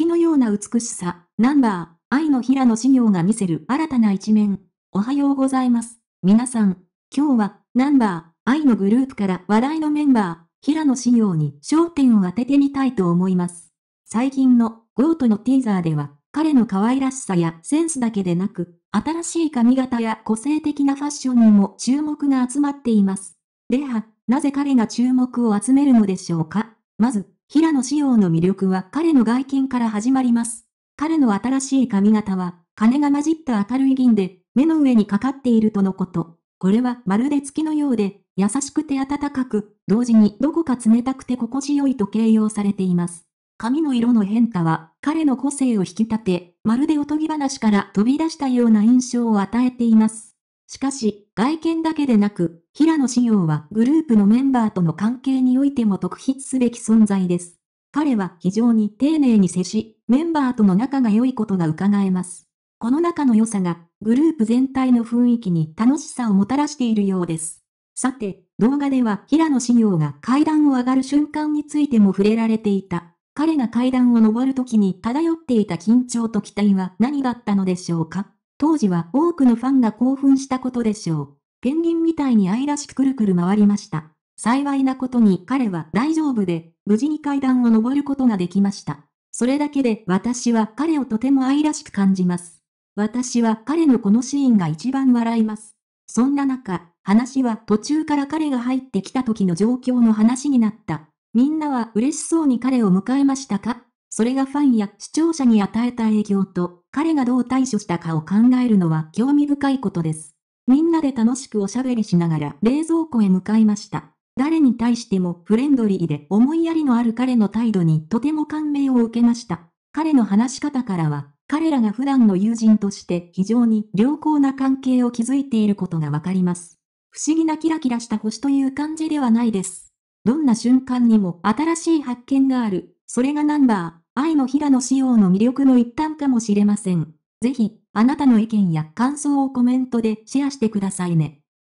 月のような美しさ、ナンバー、愛の平野紫耀が見せる新たな一面。おはようございます。皆さん、今日は、ナンバー、愛のグループから話題のメンバー、平野紫耀に焦点を当ててみたいと思います。最近の、ゴートのティーザーでは、彼の可愛らしさやセンスだけでなく、新しい髪型や個性的なファッションにも注目が集まっています。では、なぜ彼が注目を集めるのでしょうかまず、平野紫耀の魅力は彼の外見から始まります。彼の新しい髪型は、金が混じった明るい銀で、目の上にかかっているとのこと。これはまるで月のようで、優しくて暖かく、同時にどこか冷たくて心地よいと形容されています。髪の色の変化は、彼の個性を引き立て、まるでおとぎ話から飛び出したような印象を与えています。しかし、外見だけでなく、平野紫耀はグループのメンバーとの関係においても特筆すべき存在です。彼は非常に丁寧に接し、メンバーとの仲が良いことが伺えます。この仲の良さが、グループ全体の雰囲気に楽しさをもたらしているようです。さて、動画では平野紫耀が階段を上がる瞬間についても触れられていた。彼が階段を登るときに漂っていた緊張と期待は何だったのでしょうか当時は多くのファンが興奮したことでしょう。ペンギンみたいに愛らしくくるくる回りました。幸いなことに彼は大丈夫で、無事に階段を登ることができました。それだけで私は彼をとても愛らしく感じます。私は彼のこのシーンが一番笑います。そんな中、話は途中から彼が入ってきた時の状況の話になった。みんなは嬉しそうに彼を迎えましたかそれがファンや視聴者に与えた影響と彼がどう対処したかを考えるのは興味深いことです。みんなで楽しくおしゃべりしながら冷蔵庫へ向かいました。誰に対してもフレンドリーで思いやりのある彼の態度にとても感銘を受けました。彼の話し方からは、彼らが普段の友人として非常に良好な関係を築いていることがわかります。不思議なキラキラした星という感じではないです。どんな瞬間にも新しい発見がある。それがナンバー。愛の平野紫耀の魅力の一端かもしれません。ぜひ、あなたの意見や感想をコメントでシェアしてくださいね。